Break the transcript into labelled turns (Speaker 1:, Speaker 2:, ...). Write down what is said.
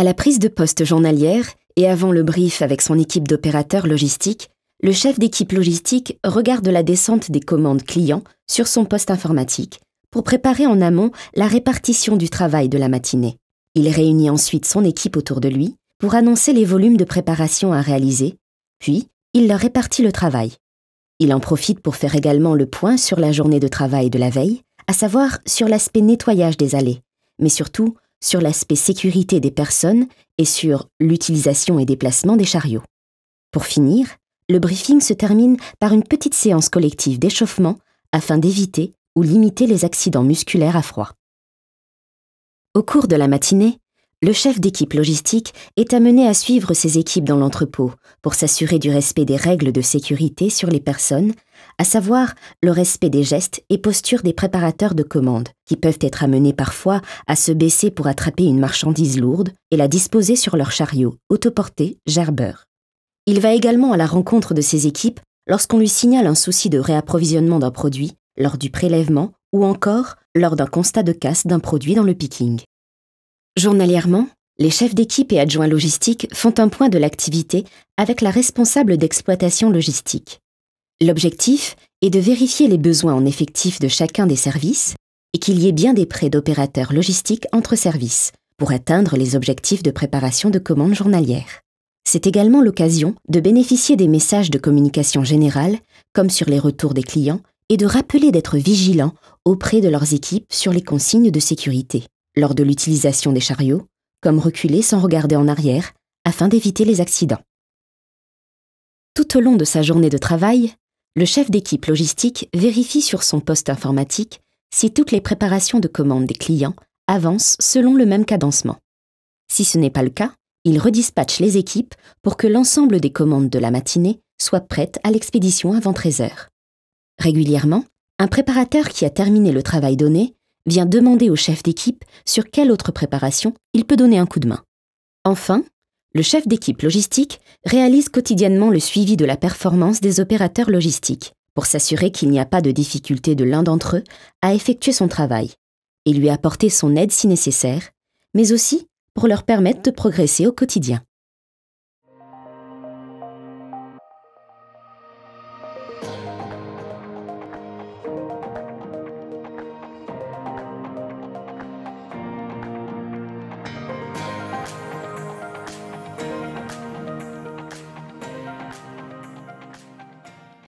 Speaker 1: À la prise de poste journalière et avant le brief avec son équipe d'opérateurs logistiques, le chef d'équipe logistique regarde la descente des commandes clients sur son poste informatique pour préparer en amont la répartition du travail de la matinée. Il réunit ensuite son équipe autour de lui pour annoncer les volumes de préparation à réaliser, puis il leur répartit le travail. Il en profite pour faire également le point sur la journée de travail de la veille, à savoir sur l'aspect nettoyage des allées, mais surtout sur l'aspect sécurité des personnes et sur l'utilisation et déplacement des chariots. Pour finir, le briefing se termine par une petite séance collective d'échauffement afin d'éviter ou limiter les accidents musculaires à froid. Au cours de la matinée, le chef d'équipe logistique est amené à suivre ses équipes dans l'entrepôt pour s'assurer du respect des règles de sécurité sur les personnes à savoir le respect des gestes et postures des préparateurs de commandes, qui peuvent être amenés parfois à se baisser pour attraper une marchandise lourde et la disposer sur leur chariot, autoporté, gerbeur. Il va également à la rencontre de ses équipes lorsqu'on lui signale un souci de réapprovisionnement d'un produit, lors du prélèvement ou encore lors d'un constat de casse d'un produit dans le picking. Journalièrement, les chefs d'équipe et adjoints logistiques font un point de l'activité avec la responsable d'exploitation logistique. L'objectif est de vérifier les besoins en effectif de chacun des services et qu'il y ait bien des prêts d'opérateurs logistiques entre services pour atteindre les objectifs de préparation de commandes journalières. C'est également l'occasion de bénéficier des messages de communication générale, comme sur les retours des clients, et de rappeler d'être vigilants auprès de leurs équipes sur les consignes de sécurité, lors de l'utilisation des chariots, comme reculer sans regarder en arrière, afin d'éviter les accidents. Tout au long de sa journée de travail, le chef d'équipe logistique vérifie sur son poste informatique si toutes les préparations de commande des clients avancent selon le même cadencement. Si ce n'est pas le cas, il redispatche les équipes pour que l'ensemble des commandes de la matinée soient prêtes à l'expédition avant 13 heures. Régulièrement, un préparateur qui a terminé le travail donné vient demander au chef d'équipe sur quelle autre préparation il peut donner un coup de main. Enfin, le chef d'équipe logistique réalise quotidiennement le suivi de la performance des opérateurs logistiques pour s'assurer qu'il n'y a pas de difficulté de l'un d'entre eux à effectuer son travail et lui apporter son aide si nécessaire, mais aussi pour leur permettre de progresser au quotidien.